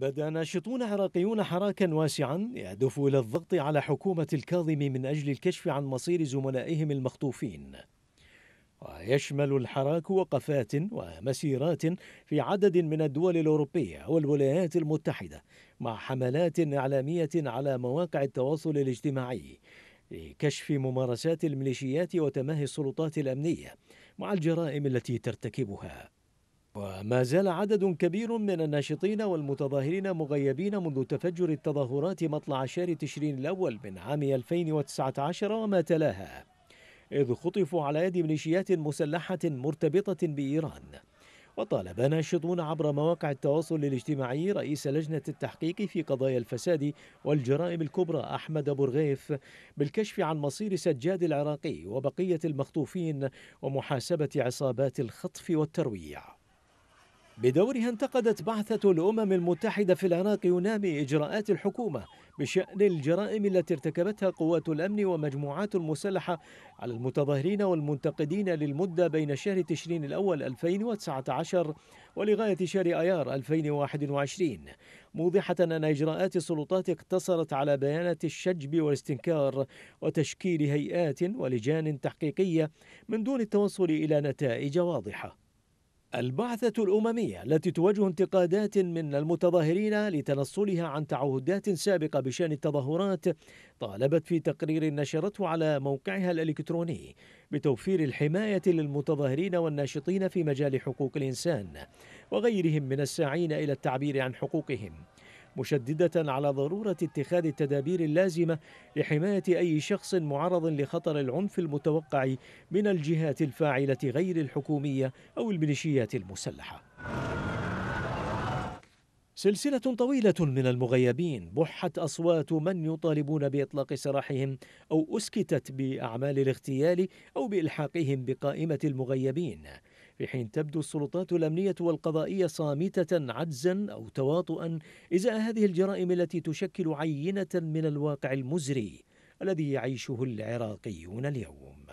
بدا ناشطون عراقيون حراكا واسعا يهدف الى الضغط على حكومه الكاظم من اجل الكشف عن مصير زملائهم المخطوفين ويشمل الحراك وقفات ومسيرات في عدد من الدول الأوروبية والولايات المتحدة مع حملات إعلامية على مواقع التواصل الاجتماعي لكشف ممارسات الميليشيات وتماهي السلطات الأمنية مع الجرائم التي ترتكبها وما زال عدد كبير من الناشطين والمتظاهرين مغيبين منذ تفجر التظاهرات مطلع شهر تشرين الأول من عام 2019 وما تلاها إذ خطفوا على يد ميليشيات مسلحة مرتبطة بإيران وطالب ناشطون عبر مواقع التواصل الاجتماعي رئيس لجنة التحقيق في قضايا الفساد والجرائم الكبرى أحمد برغيف بالكشف عن مصير سجاد العراقي وبقية المخطوفين ومحاسبة عصابات الخطف والترويع بدورها انتقدت بعثة الأمم المتحدة في العراق ينامي إجراءات الحكومة بشأن الجرائم التي ارتكبتها قوات الأمن ومجموعات المسلحة على المتظاهرين والمنتقدين للمدة بين شهر تشرين الأول 2019 ولغاية شهر أيار 2021 موضحة أن إجراءات السلطات اقتصرت على بيانات الشجب والاستنكار وتشكيل هيئات ولجان تحقيقية من دون التوصل إلى نتائج واضحة البعثة الأممية التي تواجه انتقادات من المتظاهرين لتنصلها عن تعهدات سابقة بشأن التظاهرات طالبت في تقرير نشرته على موقعها الإلكتروني بتوفير الحماية للمتظاهرين والناشطين في مجال حقوق الإنسان وغيرهم من الساعين إلى التعبير عن حقوقهم مشددة على ضرورة اتخاذ التدابير اللازمة لحماية أي شخص معرض لخطر العنف المتوقع من الجهات الفاعلة غير الحكومية أو الميليشيات المسلحة. سلسلة طويلة من المغيبين بحت أصوات من يطالبون بإطلاق سراحهم أو أسكتت بأعمال الاغتيال أو بإلحاقهم بقائمة المغيبين في حين تبدو السلطات الأمنية والقضائية صامتة عجزا أو تواطؤا إزاء هذه الجرائم التي تشكل عينة من الواقع المزري الذي يعيشه العراقيون اليوم